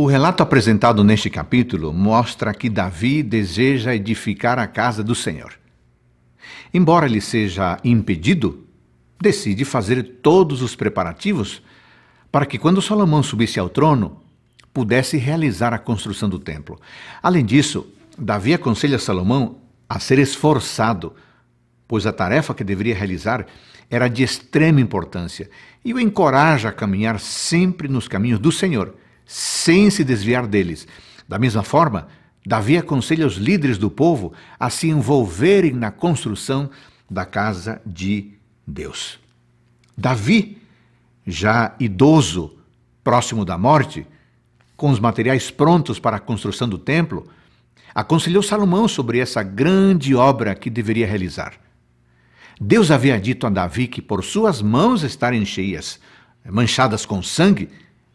O relato apresentado neste capítulo mostra que Davi deseja edificar a casa do Senhor. Embora lhe seja impedido, decide fazer todos os preparativos para que, quando Salomão subisse ao trono, pudesse realizar a construção do templo. Além disso, Davi aconselha Salomão a ser esforçado, pois a tarefa que deveria realizar era de extrema importância, e o encoraja a caminhar sempre nos caminhos do Senhor sem se desviar deles. Da mesma forma, Davi aconselha os líderes do povo a se envolverem na construção da casa de Deus. Davi, já idoso, próximo da morte, com os materiais prontos para a construção do templo, aconselhou Salomão sobre essa grande obra que deveria realizar. Deus havia dito a Davi que por suas mãos estarem cheias, manchadas com sangue,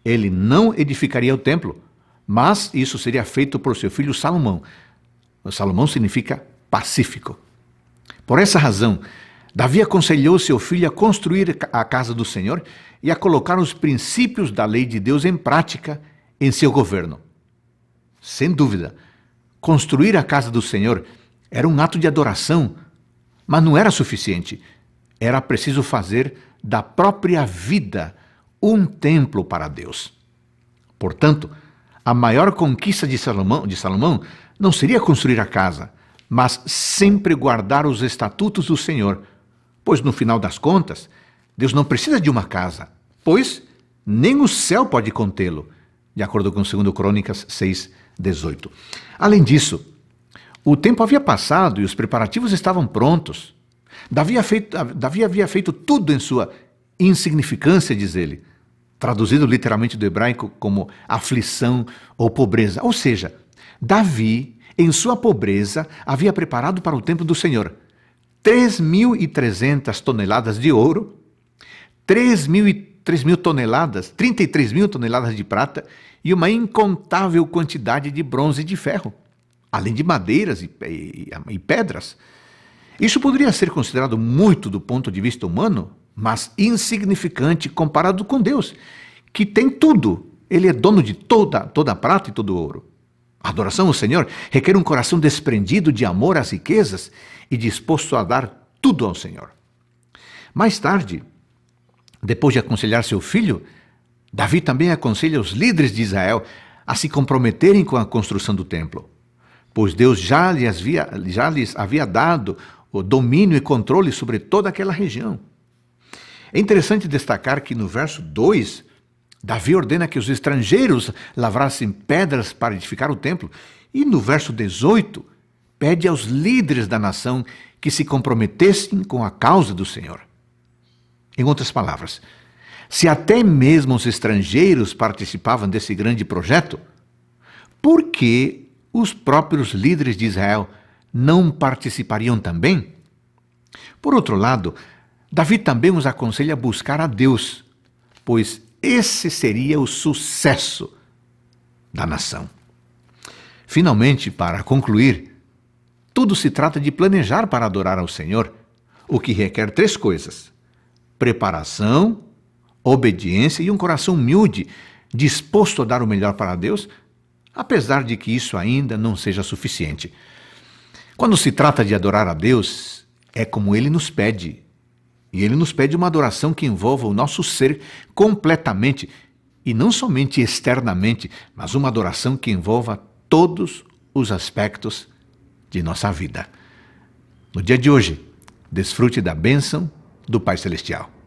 ele não edificaria o templo, mas isso seria feito por seu filho Salomão. Salomão significa pacífico. Por essa razão, Davi aconselhou seu filho a construir a casa do Senhor e a colocar os princípios da lei de Deus em prática em seu governo. Sem dúvida, construir a casa do Senhor era um ato de adoração, mas não era suficiente. Era preciso fazer da própria vida um templo para Deus. Portanto, a maior conquista de Salomão, de Salomão não seria construir a casa, mas sempre guardar os estatutos do Senhor, pois no final das contas, Deus não precisa de uma casa, pois nem o céu pode contê-lo, de acordo com 2 Crônicas 6, 18. Além disso, o tempo havia passado e os preparativos estavam prontos. Davi feito, Davi havia feito tudo em sua insignificância, diz ele, traduzido literalmente do hebraico como aflição ou pobreza. Ou seja, Davi, em sua pobreza, havia preparado para o templo do Senhor 3.300 toneladas de ouro, 3.000 toneladas, 33 mil toneladas de prata e uma incontável quantidade de bronze e de ferro, além de madeiras e, e, e pedras. Isso poderia ser considerado muito do ponto de vista humano, mas insignificante comparado com Deus, que tem tudo. Ele é dono de toda, toda a prata e todo o ouro. A adoração ao Senhor requer um coração desprendido de amor às riquezas e disposto a dar tudo ao Senhor. Mais tarde, depois de aconselhar seu filho, Davi também aconselha os líderes de Israel a se comprometerem com a construção do templo, pois Deus já lhes havia, já lhes havia dado o domínio e controle sobre toda aquela região. É interessante destacar que no verso 2, Davi ordena que os estrangeiros lavrassem pedras para edificar o templo, e no verso 18, pede aos líderes da nação que se comprometessem com a causa do Senhor. Em outras palavras, se até mesmo os estrangeiros participavam desse grande projeto, por que os próprios líderes de Israel não participariam também? Por outro lado, Davi também nos aconselha a buscar a Deus, pois esse seria o sucesso da nação. Finalmente, para concluir, tudo se trata de planejar para adorar ao Senhor, o que requer três coisas: preparação, obediência e um coração humilde, disposto a dar o melhor para Deus, apesar de que isso ainda não seja suficiente. Quando se trata de adorar a Deus, é como ele nos pede. E ele nos pede uma adoração que envolva o nosso ser completamente, e não somente externamente, mas uma adoração que envolva todos os aspectos de nossa vida. No dia de hoje, desfrute da bênção do Pai Celestial.